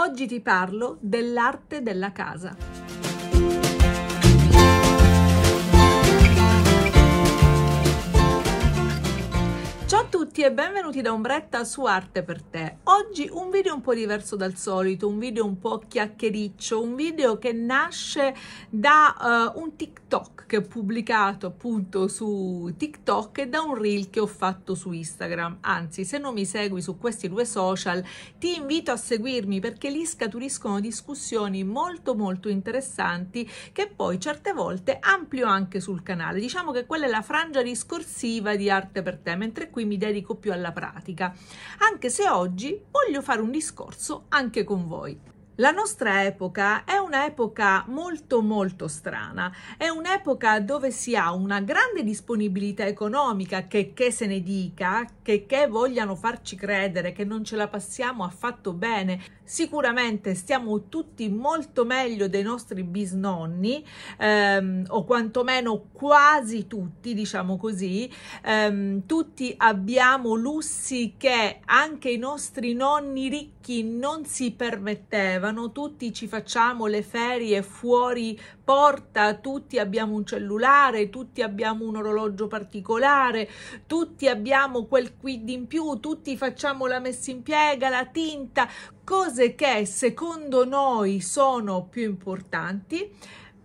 Oggi ti parlo dell'arte della casa. tutti e benvenuti da Ombretta su Arte per te. Oggi un video un po' diverso dal solito, un video un po' chiacchiericcio, un video che nasce da uh, un TikTok che ho pubblicato appunto su TikTok e da un reel che ho fatto su Instagram. Anzi, se non mi segui su questi due social, ti invito a seguirmi perché lì scaturiscono discussioni molto molto interessanti che poi certe volte amplio anche sul canale. Diciamo che quella è la frangia discorsiva di Arte per te, mentre qui mi dedico applico più alla pratica, anche se oggi voglio fare un discorso anche con voi. La nostra epoca è un'epoca molto molto strana, è un'epoca dove si ha una grande disponibilità economica, che, che se ne dica, che, che vogliano farci credere che non ce la passiamo affatto bene. Sicuramente stiamo tutti molto meglio dei nostri bisnonni, ehm, o quantomeno quasi tutti, diciamo così. Ehm, tutti abbiamo lussi che anche i nostri nonni ricchi non si permettevano, tutti ci facciamo le ferie fuori porta, tutti abbiamo un cellulare, tutti abbiamo un orologio particolare, tutti abbiamo quel quindi in più tutti facciamo la messa in piega, la tinta, cose che secondo noi sono più importanti,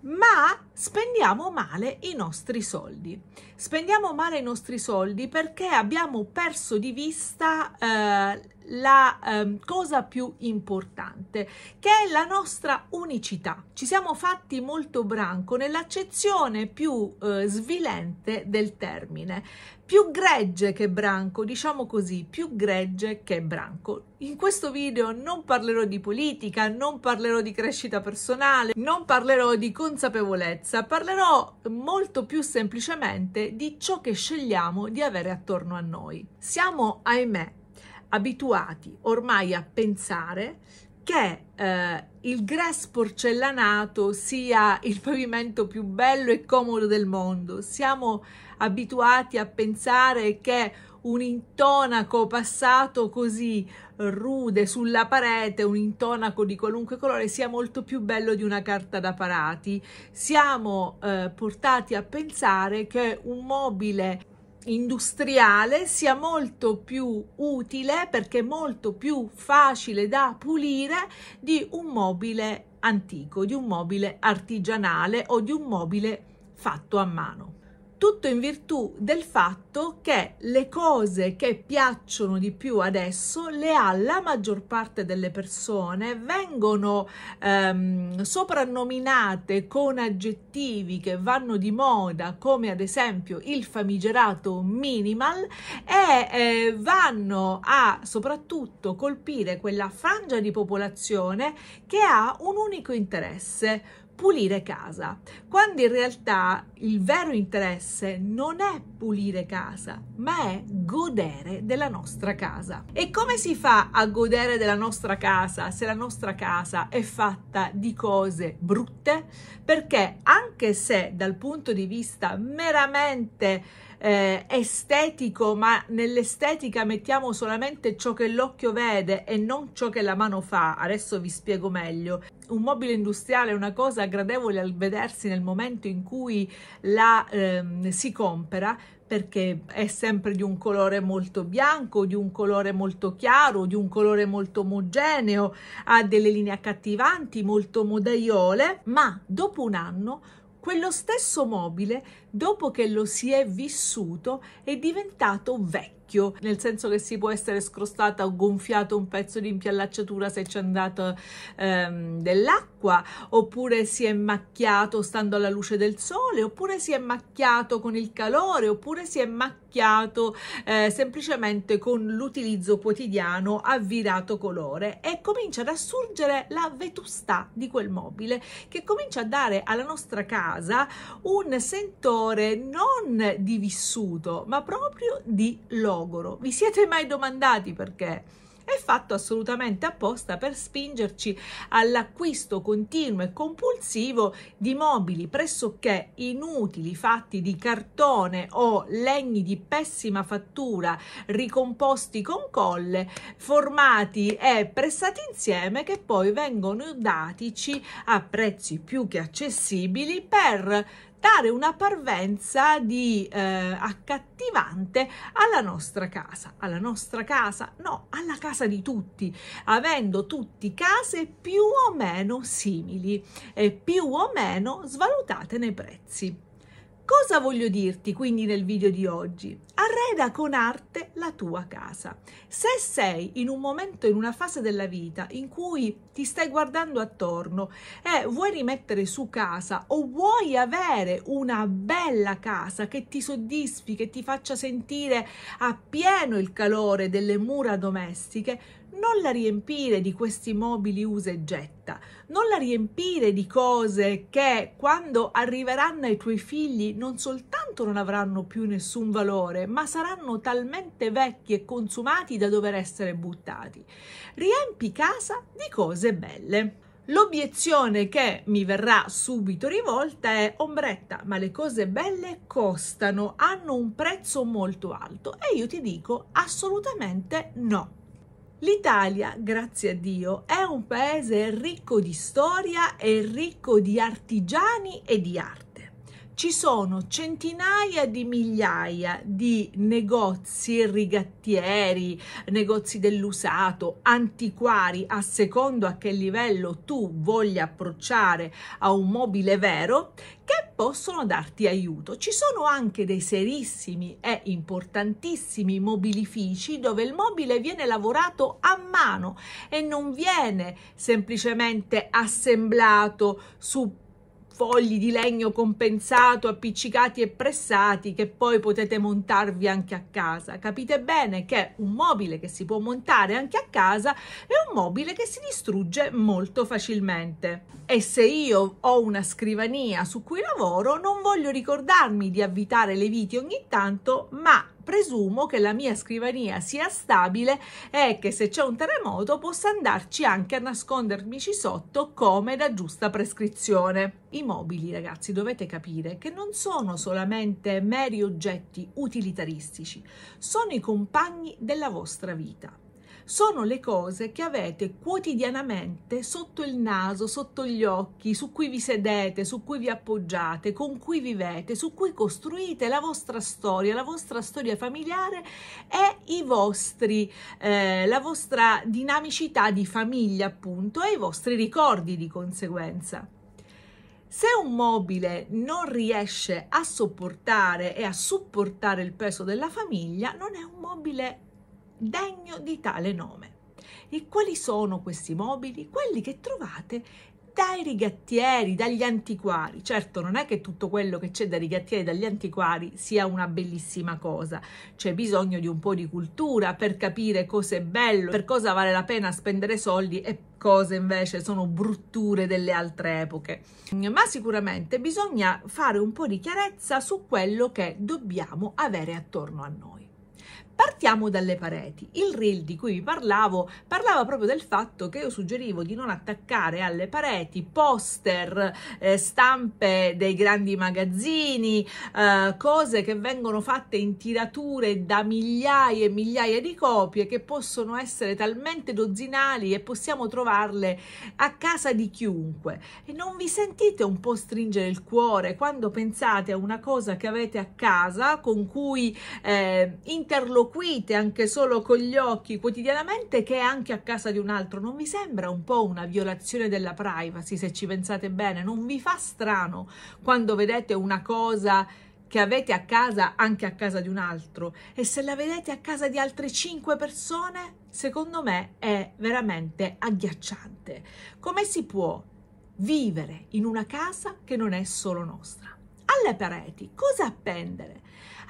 ma spendiamo male i nostri soldi. Spendiamo male i nostri soldi perché abbiamo perso di vista eh, la eh, cosa più importante, che è la nostra unicità. Ci siamo fatti molto branco nell'accezione più eh, svilente del termine, più gregge che branco, diciamo così, più gregge che branco. In questo video non parlerò di politica, non parlerò di crescita personale, non parlerò di consapevolezza sicurezza parlerò molto più semplicemente di ciò che scegliamo di avere attorno a noi. Siamo, ahimè, abituati ormai a pensare che eh, il grass porcellanato sia il pavimento più bello e comodo del mondo. Siamo abituati a pensare che un intonaco passato così rude sulla parete, un intonaco di qualunque colore, sia molto più bello di una carta da parati. Siamo eh, portati a pensare che un mobile industriale sia molto più utile perché molto più facile da pulire di un mobile antico, di un mobile artigianale o di un mobile fatto a mano tutto in virtù del fatto che le cose che piacciono di più adesso le ha la maggior parte delle persone, vengono ehm, soprannominate con aggettivi che vanno di moda, come ad esempio il famigerato minimal, e eh, vanno a soprattutto colpire quella frangia di popolazione che ha un unico interesse pulire casa, quando in realtà il vero interesse non è pulire casa, ma è godere della nostra casa. E come si fa a godere della nostra casa se la nostra casa è fatta di cose brutte? Perché anche se dal punto di vista meramente eh, estetico, ma nell'estetica mettiamo solamente ciò che l'occhio vede e non ciò che la mano fa. Adesso vi spiego meglio un mobile industriale è una cosa gradevole al vedersi nel momento in cui la ehm, si compra perché è sempre di un colore molto bianco, di un colore molto chiaro, di un colore molto omogeneo, ha delle linee accattivanti, molto modaiole, ma dopo un anno quello stesso mobile dopo che lo si è vissuto è diventato vecchio, nel senso che si può essere scrostata o gonfiato un pezzo di impiallacciatura se c'è andato ehm, dell'acqua, oppure si è macchiato stando alla luce del sole, oppure si è macchiato con il calore, oppure si è macchiato eh, semplicemente con l'utilizzo quotidiano a virato colore e comincia ad assurgere la vetustà di quel mobile che comincia a dare alla nostra casa un sentore valore non di vissuto, ma proprio di logoro. Vi siete mai domandati perché? È fatto assolutamente apposta per spingerci all'acquisto continuo e compulsivo di mobili pressoché inutili, fatti di cartone o legni di pessima fattura, ricomposti con colle, formati e pressati insieme, che poi vengono datici a prezzi più che accessibili per dare una parvenza di eh, accattivante alla nostra casa, alla nostra casa, no, alla casa di tutti, avendo tutti case più o meno simili e più o meno svalutate nei prezzi. Cosa voglio dirti quindi nel video di oggi? Arreda con arte la tua casa. Se sei in un momento, in una fase della vita in cui ti stai guardando attorno e vuoi rimettere su casa o vuoi avere una bella casa che ti soddisfi, che ti faccia sentire appieno il calore delle mura domestiche, non la riempire di questi mobili usa e getta, non la riempire di cose che quando arriveranno ai tuoi figli non soltanto non avranno più nessun valore, ma saranno talmente vecchi e consumati da dover essere buttati. Riempi casa di cose belle. L'obiezione che mi verrà subito rivolta è ombretta, ma le cose belle costano, hanno un prezzo molto alto e io ti dico assolutamente no. L'Italia, grazie a Dio, è un paese ricco di storia e ricco di artigiani e di arte ci sono centinaia di migliaia di negozi rigattieri, negozi dell'usato, antiquari, a secondo a che livello tu voglia approcciare a un mobile vero, che possono darti aiuto. Ci sono anche dei serissimi e importantissimi mobilifici dove il mobile viene lavorato a mano e non viene semplicemente assemblato su fogli di legno compensato, appiccicati e pressati che poi potete montarvi anche a casa. Capite bene che un mobile che si può montare anche a casa è un mobile che si distrugge molto facilmente. E se io ho una scrivania su cui lavoro, non voglio ricordarmi di avvitare le viti ogni tanto, ma presumo che la mia scrivania sia stabile e che se c'è un terremoto possa andarci anche a nascondermici sotto come da giusta prescrizione. I mobili, ragazzi, dovete capire che non sono solamente meri oggetti utilitaristici, sono i compagni della vostra vita sono le cose che avete quotidianamente sotto il naso, sotto gli occhi, su cui vi sedete, su cui vi appoggiate, con cui vivete, su cui costruite la vostra storia, la vostra storia familiare e i vostri, eh, la vostra dinamicità di famiglia appunto e i vostri ricordi di conseguenza. Se un mobile non riesce a sopportare e a supportare il peso della famiglia, non è un mobile degno di tale nome. E quali sono questi mobili? Quelli che trovate dai rigattieri, dagli antiquari. Certo, non è che tutto quello che c'è dai rigattieri e dagli antiquari sia una bellissima cosa. C'è bisogno di un po' di cultura per capire cosa è bello, per cosa vale la pena spendere soldi e cose invece sono brutture delle altre epoche. Ma sicuramente bisogna fare un po' di chiarezza su quello che dobbiamo avere attorno a noi. Partiamo dalle pareti. Il reel di cui vi parlavo parlava proprio del fatto che io suggerivo di non attaccare alle pareti poster, eh, stampe dei grandi magazzini, eh, cose che vengono fatte in tirature da migliaia e migliaia di copie che possono essere talmente dozzinali e possiamo trovarle a casa di chiunque. E non vi sentite un po' stringere il cuore quando pensate a una cosa che avete a casa con cui eh, interloquire eloquite anche solo con gli occhi quotidianamente che è anche a casa di un altro. Non vi sembra un po' una violazione della privacy se ci pensate bene? Non vi fa strano quando vedete una cosa che avete a casa anche a casa di un altro e se la vedete a casa di altre cinque persone, secondo me è veramente agghiacciante. Come si può vivere in una casa che non è solo nostra? alle pareti cosa appendere?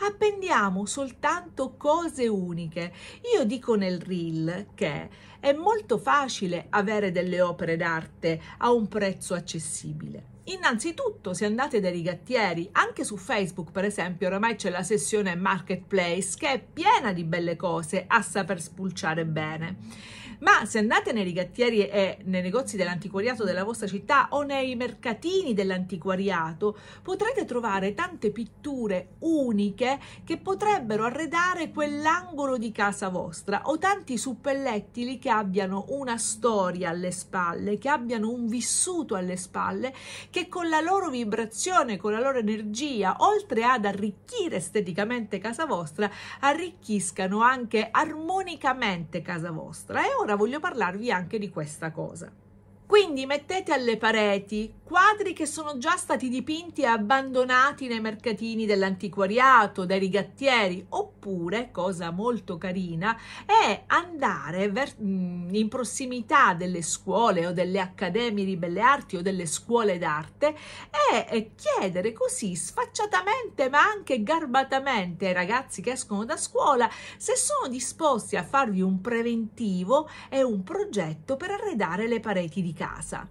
Appendiamo soltanto cose uniche. Io dico nel reel che è molto facile avere delle opere d'arte a un prezzo accessibile. Innanzitutto, se andate dai rigattieri, anche su Facebook per esempio, oramai c'è la sessione marketplace che è piena di belle cose a saper spulciare bene ma se andate nei rigattieri e nei negozi dell'antiquariato della vostra città o nei mercatini dell'antiquariato potrete trovare tante pitture uniche che potrebbero arredare quell'angolo di casa vostra o tanti suppellettili che abbiano una storia alle spalle, che abbiano un vissuto alle spalle, che con la loro vibrazione, con la loro energia, oltre ad arricchire esteticamente casa vostra, arricchiscano anche armonicamente casa vostra. E ora voglio parlarvi anche di questa cosa. Quindi mettete alle pareti quadri che sono già stati dipinti e abbandonati nei mercatini dell'antiquariato, dai rigattieri, oppure, cosa molto carina, è andare ver- mm, in prossimità delle scuole o delle accademie di belle arti o delle scuole d'arte e chiedere così sfacciatamente ma anche garbatamente ai ragazzi che escono da scuola se sono disposti a farvi un preventivo e un progetto per arredare le pareti di casa casa.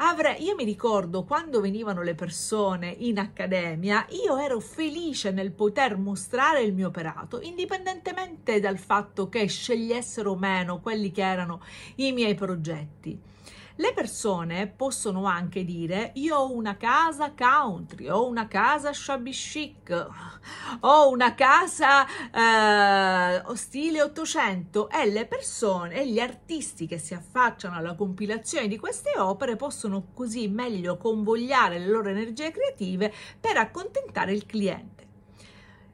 Avrei, io mi ricordo quando venivano le persone in accademia, io ero felice nel poter mostrare il mio operato, indipendentemente dal fatto che scegliessero o meno quelli che erano i miei progetti. Le persone possono anche dire io ho una casa country, ho una casa shabby chic, ho una casa eh, stile 800 e le persone e gli artisti che si affacciano alla compilazione di queste opere possono così meglio convogliare le loro energie creative per accontentare il cliente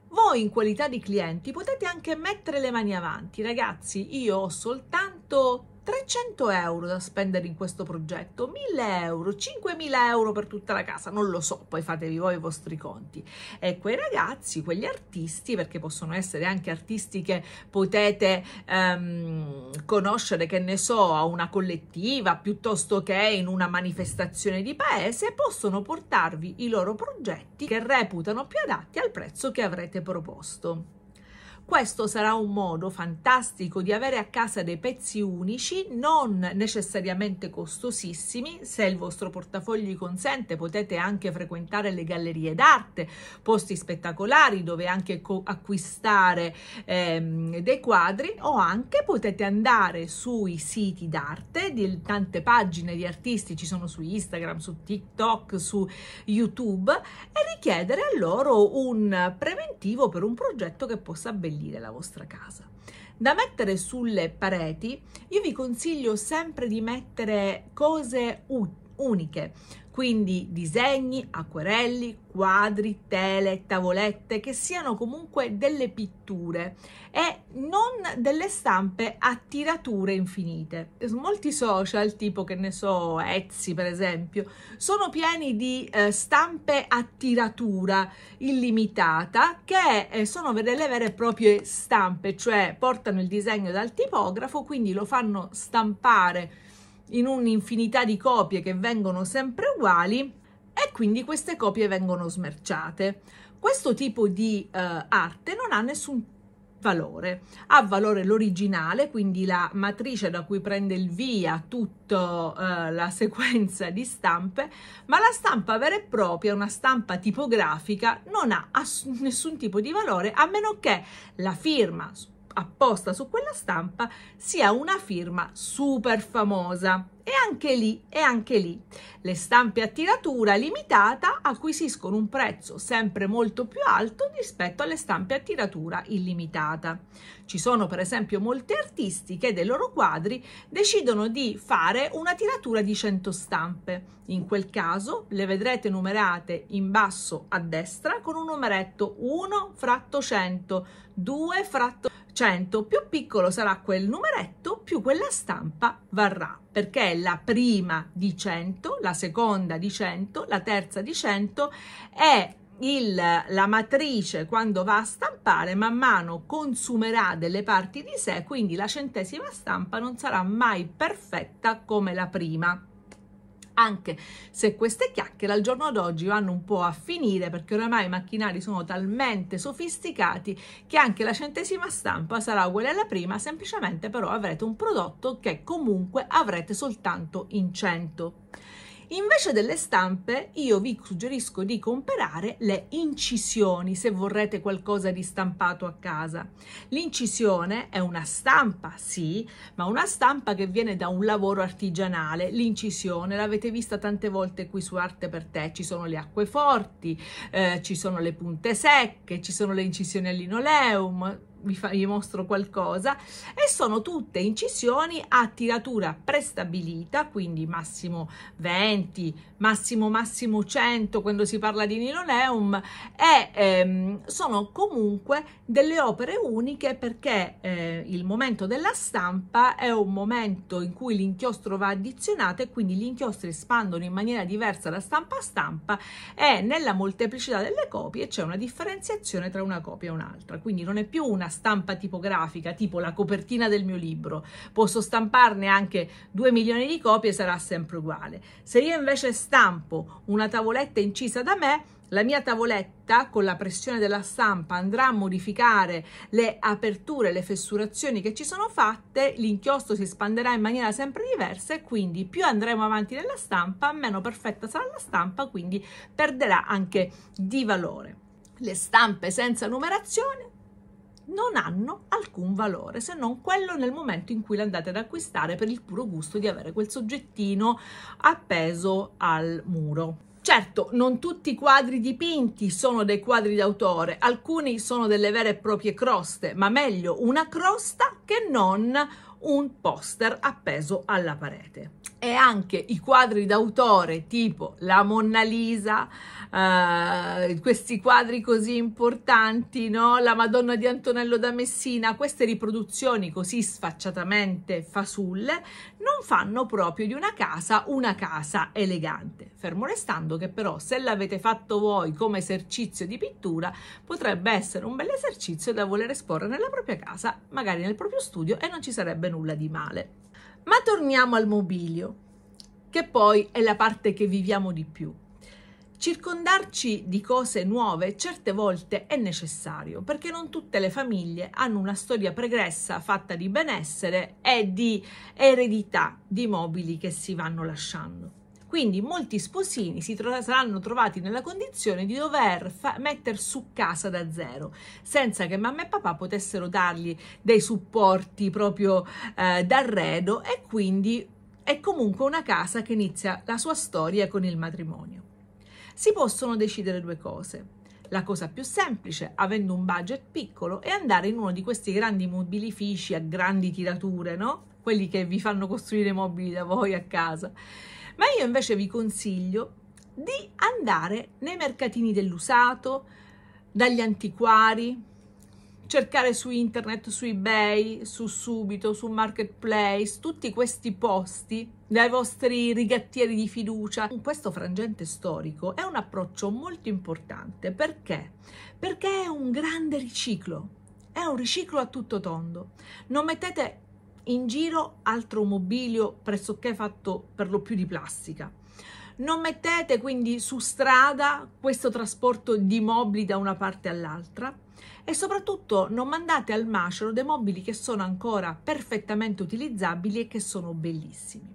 voi in qualità di clienti potete anche mettere le mani avanti ragazzi io ho soltanto 300 euro da spendere in questo progetto, 1000 euro, 5000 euro per tutta la casa, non lo so, poi fatevi voi i vostri conti. E quei ragazzi, quegli artisti, perché possono essere anche artisti che potete ehm, conoscere, che ne so, a una collettiva piuttosto che in una manifestazione di paese, possono portarvi i loro progetti che reputano più adatti al prezzo che avrete proposto. Questo sarà un modo fantastico di avere a casa dei pezzi unici, non necessariamente costosissimi. Se il vostro portafoglio vi consente, potete anche frequentare le gallerie d'arte, posti spettacolari dove anche acquistare ehm, dei quadri o anche potete andare sui siti d'arte di tante pagine di artisti ci sono su Instagram, su TikTok, su YouTube e richiedere a loro un preventivo per un progetto che possa avvenire abbellire la vostra casa. Da mettere sulle pareti, io vi consiglio sempre di mettere cose utili uniche, quindi disegni, acquerelli, quadri, tele, tavolette, che siano comunque delle pitture e non delle stampe a tirature infinite. Molti social, tipo che ne so, Etsy per esempio, sono pieni di eh, stampe a tiratura illimitata che eh, sono delle vere e proprie stampe, cioè portano il disegno dal tipografo, quindi lo fanno stampare in un'infinità di copie che vengono sempre uguali e quindi queste copie vengono smerciate. Questo tipo di eh, arte non ha nessun valore, ha valore l'originale, quindi la matrice da cui prende il via tutta eh, la sequenza di stampe, ma la stampa vera e propria, una stampa tipografica, non ha ass- nessun tipo di valore a meno che la firma apposta su quella stampa sia una firma super famosa. E anche lì, e anche lì, le stampe a tiratura limitata acquisiscono un prezzo sempre molto più alto rispetto alle stampe a tiratura illimitata. Ci sono per esempio molti artisti che dei loro quadri decidono di fare una tiratura di 100 stampe. In quel caso le vedrete numerate in basso a destra con un numeretto 1 fratto 100, 2 fratto 100. 100, più piccolo sarà quel numeretto, più quella stampa varrà, perché la prima di 100, la seconda di 100, la terza di 100 è il, la matrice quando va a stampare man mano consumerà delle parti di sé, quindi la centesima stampa non sarà mai perfetta come la prima anche se queste chiacchiere al giorno d'oggi vanno un po' a finire perché oramai i macchinari sono talmente sofisticati che anche la centesima stampa sarà uguale alla prima, semplicemente però avrete un prodotto che comunque avrete soltanto in 100. Invece delle stampe io vi suggerisco di comprare le incisioni se vorrete qualcosa di stampato a casa. L'incisione è una stampa, sì, ma una stampa che viene da un lavoro artigianale. L'incisione l'avete vista tante volte qui su Arte per te, ci sono le acqueforti, eh, ci sono le punte secche, ci sono le incisioni a linoleum, vi, fa, vi mostro qualcosa e sono tutte incisioni a tiratura prestabilita quindi massimo 20 massimo massimo 100 quando si parla di linoleum e ehm, sono comunque delle opere uniche perché eh, il momento della stampa è un momento in cui l'inchiostro va addizionato e quindi gli inchiostri espandono in maniera diversa da stampa a stampa e nella molteplicità delle copie c'è una differenziazione tra una copia e un'altra quindi non è più una stampa tipografica, tipo la copertina del mio libro, posso stamparne anche 2 milioni di copie, sarà sempre uguale. Se io invece stampo una tavoletta incisa da me, la mia tavoletta con la pressione della stampa andrà a modificare le aperture, le fessurazioni che ci sono fatte, l'inchiostro si espanderà in maniera sempre diversa e quindi più andremo avanti nella stampa, meno perfetta sarà la stampa, quindi perderà anche di valore. Le stampe senza numerazione non hanno alcun valore se non quello nel momento in cui le andate ad acquistare per il puro gusto di avere quel soggettino appeso al muro. Certo, non tutti i quadri dipinti sono dei quadri d'autore, alcuni sono delle vere e proprie croste, ma meglio una crosta che non un poster appeso alla parete. E anche i quadri d'autore tipo la Monna Lisa, eh, questi quadri così importanti, no? la Madonna di Antonello da Messina, queste riproduzioni così sfacciatamente fasulle, non fanno proprio di una casa una casa elegante. Fermo restando che però se l'avete fatto voi come esercizio di pittura, potrebbe essere un bel esercizio da voler esporre nella propria casa, magari nel proprio studio e non ci sarebbe sarebbe nulla di male. Ma torniamo al mobilio, che poi è la parte che viviamo di più. Circondarci di cose nuove certe volte è necessario perché non tutte le famiglie hanno una storia pregressa fatta di benessere e di eredità di mobili che si vanno lasciando. Quindi molti sposini si tro saranno trovati nella condizione di dover mettere su casa da zero, senza che mamma e papà potessero dargli dei supporti proprio eh, d'arredo e quindi è comunque una casa che inizia la sua storia con il matrimonio. Si possono decidere due cose. La cosa più semplice, avendo un budget piccolo, è andare in uno di questi grandi mobilifici a grandi tirature, no? Quelli che vi fanno costruire mobili da voi a casa ma io invece vi consiglio di andare nei mercatini dell'usato, dagli antiquari, cercare su internet, su eBay, su Subito, su Marketplace, tutti questi posti dai vostri rigattieri di fiducia. Questo frangente storico è un approccio molto importante perché? Perché è un grande riciclo. È un riciclo a tutto tondo. Non mettete in giro altro mobilio pressoché fatto per lo più di plastica. Non mettete quindi su strada questo trasporto di mobili da una parte all'altra e soprattutto non mandate al macero dei mobili che sono ancora perfettamente utilizzabili e che sono bellissimi.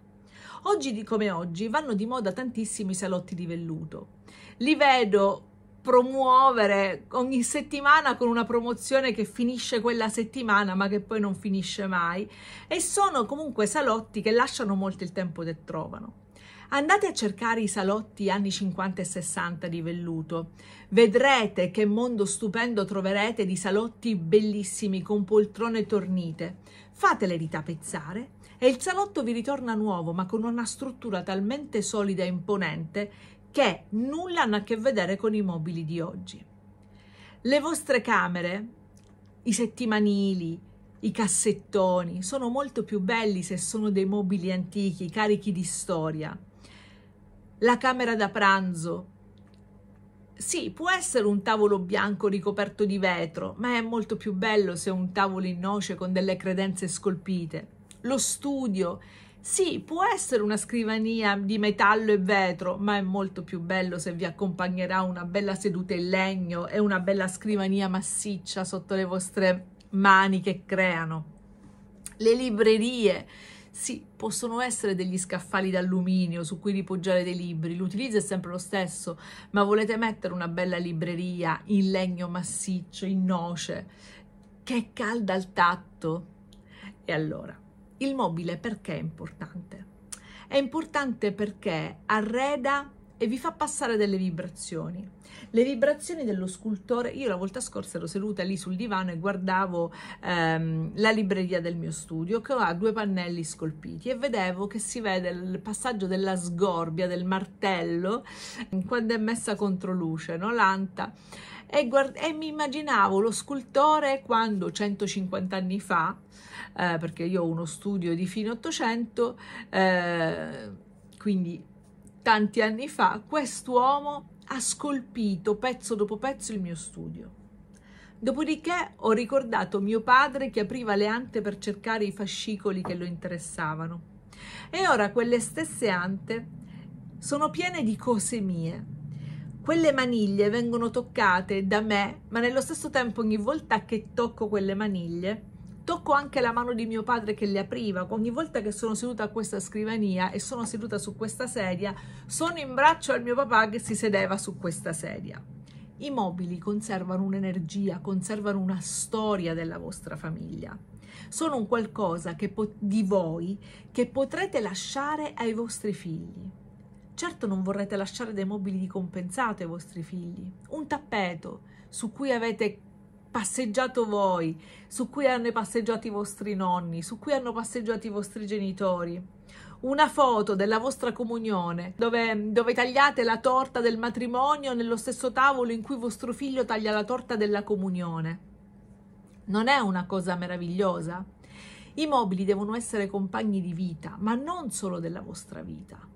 Oggi come oggi vanno di moda tantissimi salotti di velluto. Li vedo promuovere ogni settimana con una promozione che finisce quella settimana ma che poi non finisce mai e sono comunque salotti che lasciano molto il tempo che trovano. Andate a cercare i salotti anni 50 e 60 di velluto. Vedrete che mondo stupendo troverete di salotti bellissimi con poltrone tornite. Fatele ritapezzare e il salotto vi ritorna nuovo ma con una struttura talmente solida e imponente che nulla hanno a che vedere con i mobili di oggi. Le vostre camere, i settimanili, i cassettoni sono molto più belli se sono dei mobili antichi, carichi di storia. La camera da pranzo. Sì, può essere un tavolo bianco ricoperto di vetro, ma è molto più bello se è un tavolo in noce con delle credenze scolpite. Lo studio sì, può essere una scrivania di metallo e vetro, ma è molto più bello se vi accompagnerà una bella seduta in legno e una bella scrivania massiccia sotto le vostre mani che creano. Le librerie, sì, possono essere degli scaffali d'alluminio su cui ripoggiare dei libri, l'utilizzo è sempre lo stesso, ma volete mettere una bella libreria in legno massiccio, in noce, che è calda al tatto? E allora il mobile perché è importante? È importante perché arreda e vi fa passare delle vibrazioni. Le vibrazioni dello scultore, io la volta scorsa ero seduta lì sul divano e guardavo ehm, la libreria del mio studio che ha due pannelli scolpiti e vedevo che si vede il passaggio della sgorbia, del martello, quando è messa contro luce, no? l'anta e, guard- e mi immaginavo lo scultore quando 150 anni fa, eh, perché io ho uno studio di fine 800, eh, quindi tanti anni fa, quest'uomo ha scolpito pezzo dopo pezzo il mio studio. Dopodiché ho ricordato mio padre che apriva le ante per cercare i fascicoli che lo interessavano. E ora quelle stesse ante sono piene di cose mie, quelle maniglie vengono toccate da me, ma nello stesso tempo ogni volta che tocco quelle maniglie, tocco anche la mano di mio padre che le apriva. Ogni volta che sono seduta a questa scrivania e sono seduta su questa sedia, sono in braccio al mio papà che si sedeva su questa sedia. I mobili conservano un'energia, conservano una storia della vostra famiglia. Sono un qualcosa po- di voi che potrete lasciare ai vostri figli. Certo non vorrete lasciare dei mobili di compensato ai vostri figli, un tappeto su cui avete passeggiato voi, su cui hanno passeggiato i vostri nonni, su cui hanno passeggiato i vostri genitori, una foto della vostra comunione dove, dove, tagliate la torta del matrimonio nello stesso tavolo in cui vostro figlio taglia la torta della comunione. Non è una cosa meravigliosa? I mobili devono essere compagni di vita, ma non solo della vostra vita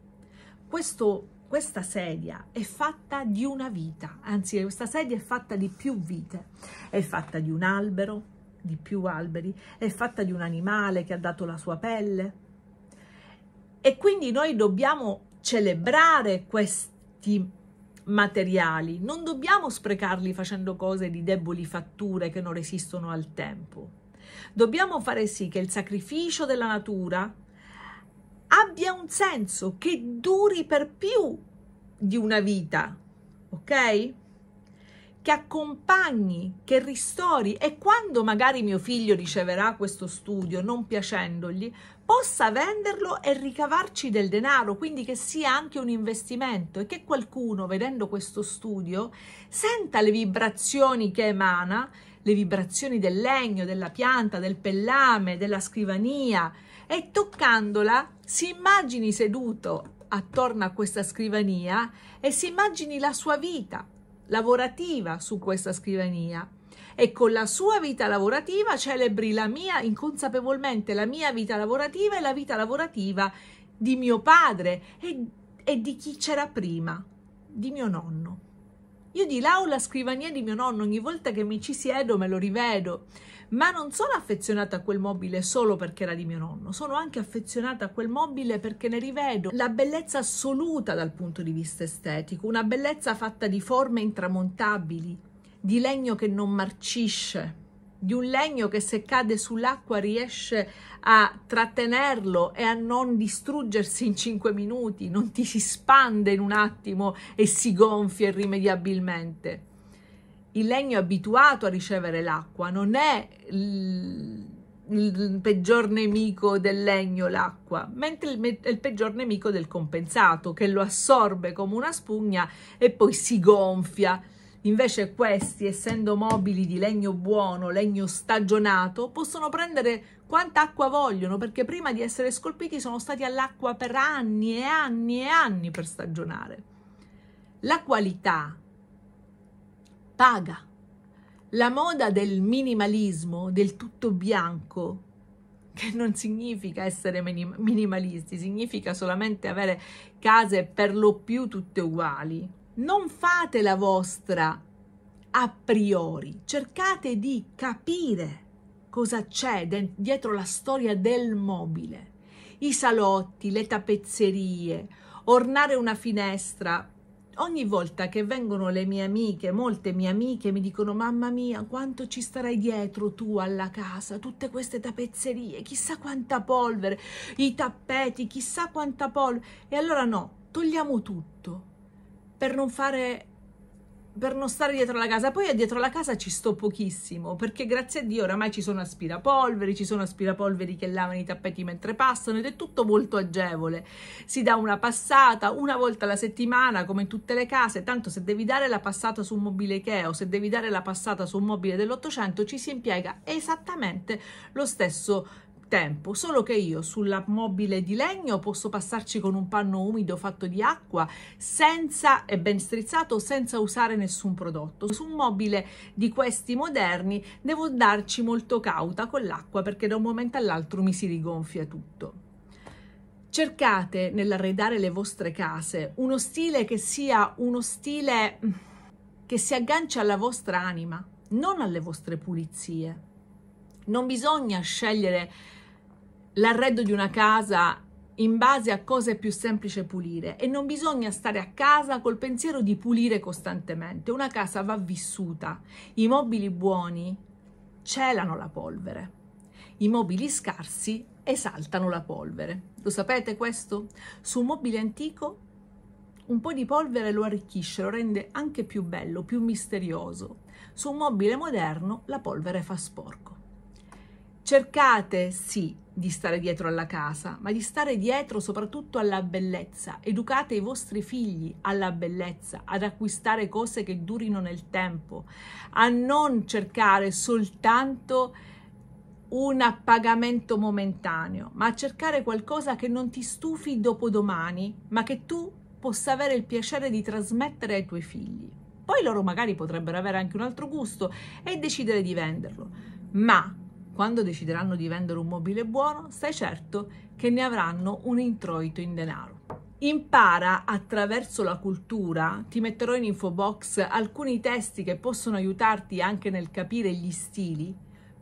questo, questa sedia è fatta di una vita, anzi questa sedia è fatta di più vite, è fatta di un albero, di più alberi, è fatta di un animale che ha dato la sua pelle. E quindi noi dobbiamo celebrare questi materiali, non dobbiamo sprecarli facendo cose di deboli fatture che non resistono al tempo. Dobbiamo fare sì che il sacrificio della natura abbia un senso, che duri per più di una vita, ok? Che accompagni, che ristori e quando magari mio figlio riceverà questo studio non piacendogli, possa venderlo e ricavarci del denaro, quindi che sia anche un investimento e che qualcuno vedendo questo studio senta le vibrazioni che emana, le vibrazioni del legno, della pianta, del pellame, della scrivania, e toccandola si immagini seduto attorno a questa scrivania e si immagini la sua vita lavorativa su questa scrivania e con la sua vita lavorativa celebri la mia inconsapevolmente la mia vita lavorativa e la vita lavorativa di mio padre e, e di chi c'era prima, di mio nonno. Io di là ho la scrivania di mio nonno, ogni volta che mi ci siedo me lo rivedo ma non sono affezionata a quel mobile solo perché era di mio nonno, sono anche affezionata a quel mobile perché ne rivedo la bellezza assoluta dal punto di vista estetico, una bellezza fatta di forme intramontabili, di legno che non marcisce, di un legno che se cade sull'acqua riesce a trattenerlo e a non distruggersi in cinque minuti, non ti si spande in un attimo e si gonfia irrimediabilmente il legno è abituato a ricevere l'acqua, non è il, il peggior nemico del legno l'acqua, mentre il, è il peggior nemico del compensato che lo assorbe come una spugna e poi si gonfia. Invece questi, essendo mobili di legno buono, legno stagionato, possono prendere quanta acqua vogliono, perché prima di essere scolpiti sono stati all'acqua per anni e anni e anni per stagionare. La qualità paga. La moda del minimalismo, del tutto bianco, che non significa essere minim minimalisti, significa solamente avere case per lo più tutte uguali. Non fate la vostra a priori, cercate di capire cosa c'è dietro la storia del mobile. I salotti, le tappezzerie, ornare una finestra ogni volta che vengono le mie amiche, molte mie amiche mi dicono mamma mia quanto ci starai dietro tu alla casa, tutte queste tappezzerie, chissà quanta polvere, i tappeti, chissà quanta polvere. E allora no, togliamo tutto per non fare per non stare dietro la casa. Poi dietro la casa ci sto pochissimo, perché grazie a Dio oramai ci sono aspirapolveri, ci sono aspirapolveri che lavano i tappeti mentre passano ed è tutto molto agevole. Si dà una passata una volta alla settimana, come in tutte le case, tanto se devi dare la passata su un mobile Ikea o se devi dare la passata su un mobile dell'Ottocento ci si impiega esattamente lo stesso tempo, solo che io sulla mobile di legno posso passarci con un panno umido fatto di acqua senza, e ben strizzato, senza usare nessun prodotto. Su un mobile di questi moderni devo darci molto cauta con l'acqua perché da un momento all'altro mi si rigonfia tutto. Cercate nell'arredare le vostre case uno stile che sia uno stile che si aggancia alla vostra anima, non alle vostre pulizie. Non bisogna scegliere l'arredo di una casa in base a cosa è più semplice pulire e non bisogna stare a casa col pensiero di pulire costantemente. Una casa va vissuta. I mobili buoni celano la polvere. I mobili scarsi esaltano la polvere. Lo sapete questo? Su un mobile antico un po' di polvere lo arricchisce, lo rende anche più bello, più misterioso. Su un mobile moderno la polvere fa sporco. Cercate sì di stare dietro alla casa, ma di stare dietro soprattutto alla bellezza. Educate i vostri figli alla bellezza, ad acquistare cose che durino nel tempo, a non cercare soltanto un appagamento momentaneo, ma a cercare qualcosa che non ti stufi dopodomani, ma che tu possa avere il piacere di trasmettere ai tuoi figli. Poi loro magari potrebbero avere anche un altro gusto e decidere di venderlo, ma quando decideranno di vendere un mobile buono, stai certo che ne avranno un introito in denaro. Impara attraverso la cultura, ti metterò in info box alcuni testi che possono aiutarti anche nel capire gli stili,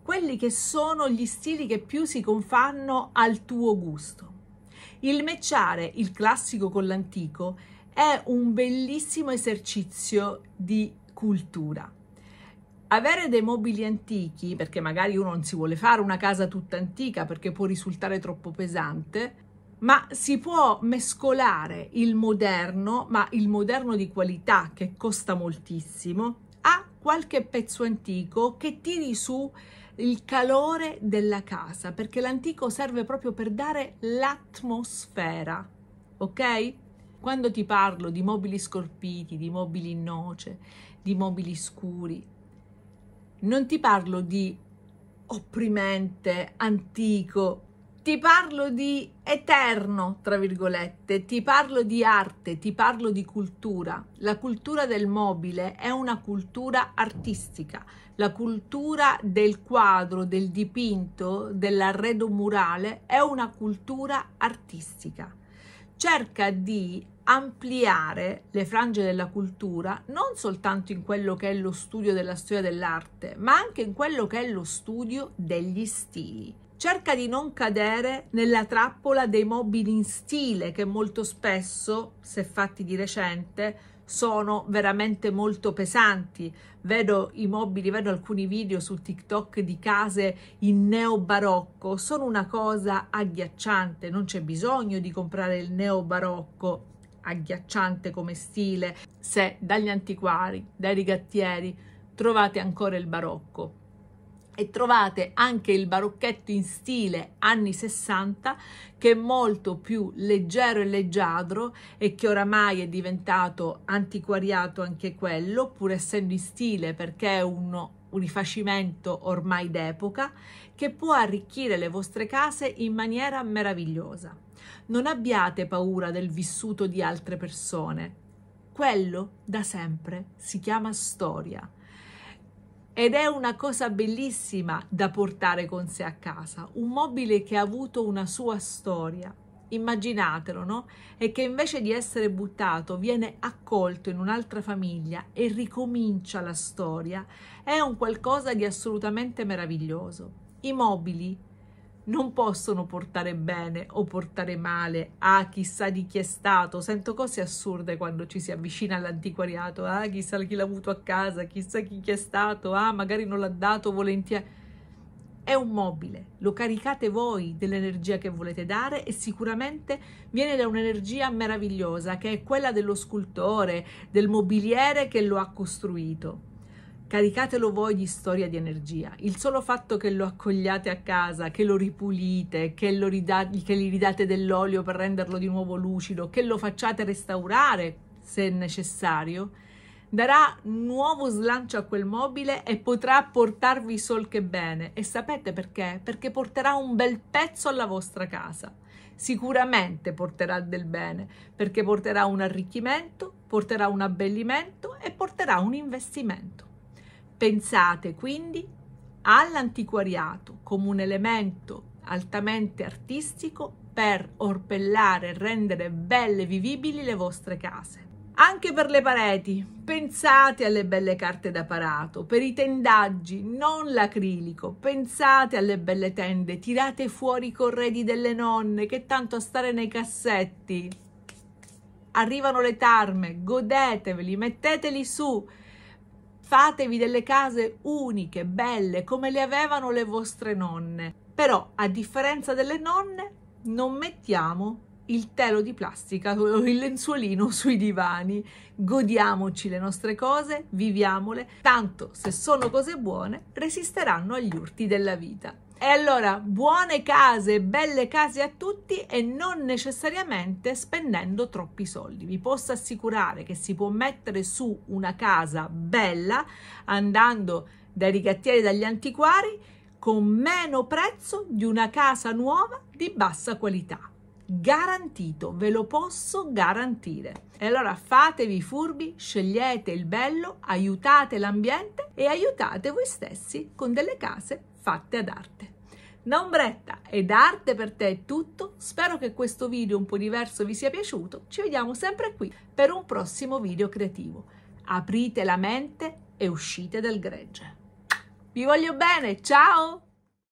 quelli che sono gli stili che più si confanno al tuo gusto. Il mecciare il classico con l'antico è un bellissimo esercizio di cultura. Avere dei mobili antichi, perché magari uno non si vuole fare una casa tutta antica perché può risultare troppo pesante, ma si può mescolare il moderno, ma il moderno di qualità che costa moltissimo, a qualche pezzo antico che tiri su il calore della casa, perché l'antico serve proprio per dare l'atmosfera, ok? Quando ti parlo di mobili scolpiti, di mobili in noce, di mobili scuri, non ti parlo di opprimente, antico, ti parlo di eterno, tra virgolette, ti parlo di arte, ti parlo di cultura. La cultura del mobile è una cultura artistica, la cultura del quadro, del dipinto, dell'arredo murale è una cultura artistica cerca di ampliare le frange della cultura non soltanto in quello che è lo studio della storia dell'arte, ma anche in quello che è lo studio degli stili. Cerca di non cadere nella trappola dei mobili in stile che molto spesso, se fatti di recente, sono veramente molto pesanti. Vedo i mobili, vedo alcuni video su TikTok di case in neobarocco, sono una cosa agghiacciante, non c'è bisogno di comprare il neobarocco agghiacciante come stile se dagli antiquari, dai rigattieri trovate ancora il barocco e trovate anche il barocchetto in stile anni 60 che è molto più leggero e leggiadro e che oramai è diventato antiquariato anche quello pur essendo in stile perché è un rifacimento ormai d'epoca che può arricchire le vostre case in maniera meravigliosa. Non abbiate paura del vissuto di altre persone. Quello da sempre si chiama storia ed è una cosa bellissima da portare con sé a casa, un mobile che ha avuto una sua storia, immaginatelo, no? E che invece di essere buttato viene accolto in un'altra famiglia e ricomincia la storia, è un qualcosa di assolutamente meraviglioso. I mobili non possono portare bene o portare male a ah, chissà di chi è stato. Sento cose assurde quando ci si avvicina all'antiquariato. Ah, chissà chi l'ha avuto a casa, chissà chi, chi è stato. Ah, magari non l'ha dato volentieri. È un mobile, lo caricate voi dell'energia che volete dare e sicuramente viene da un'energia meravigliosa che è quella dello scultore, del mobiliere che lo ha costruito Caricatelo voi di storia di energia. Il solo fatto che lo accogliate a casa, che lo ripulite, che, lo rida- che gli ridate dell'olio per renderlo di nuovo lucido, che lo facciate restaurare se necessario, darà nuovo slancio a quel mobile e potrà portarvi sol che bene. E sapete perché? Perché porterà un bel pezzo alla vostra casa. Sicuramente porterà del bene, perché porterà un arricchimento, porterà un abbellimento e porterà un investimento. Pensate quindi all'antiquariato come un elemento altamente artistico per orpellare e rendere belle e vivibili le vostre case. Anche per le pareti, pensate alle belle carte da parato, per i tendaggi, non l'acrilico, pensate alle belle tende, tirate fuori i corredi delle nonne che tanto a stare nei cassetti. Arrivano le tarme, godeteveli, metteteli su, Fatevi delle case uniche, belle, come le avevano le vostre nonne. Però, a differenza delle nonne, non mettiamo il telo di plastica o il lenzuolino sui divani. Godiamoci le nostre cose, viviamole, tanto se sono cose buone resisteranno agli urti della vita. E allora, buone case, belle case a tutti e non necessariamente spendendo troppi soldi. Vi posso assicurare che si può mettere su una casa bella andando dai rigattieri dagli antiquari con meno prezzo di una casa nuova di bassa qualità. Garantito, ve lo posso garantire. E allora fatevi furbi, scegliete il bello, aiutate l'ambiente e aiutate voi stessi con delle case fatte ad arte. Da Ombretta ed arte per te è tutto, spero che questo video un po' diverso vi sia piaciuto, ci vediamo sempre qui per un prossimo video creativo. Aprite la mente e uscite dal gregge. Vi voglio bene, ciao!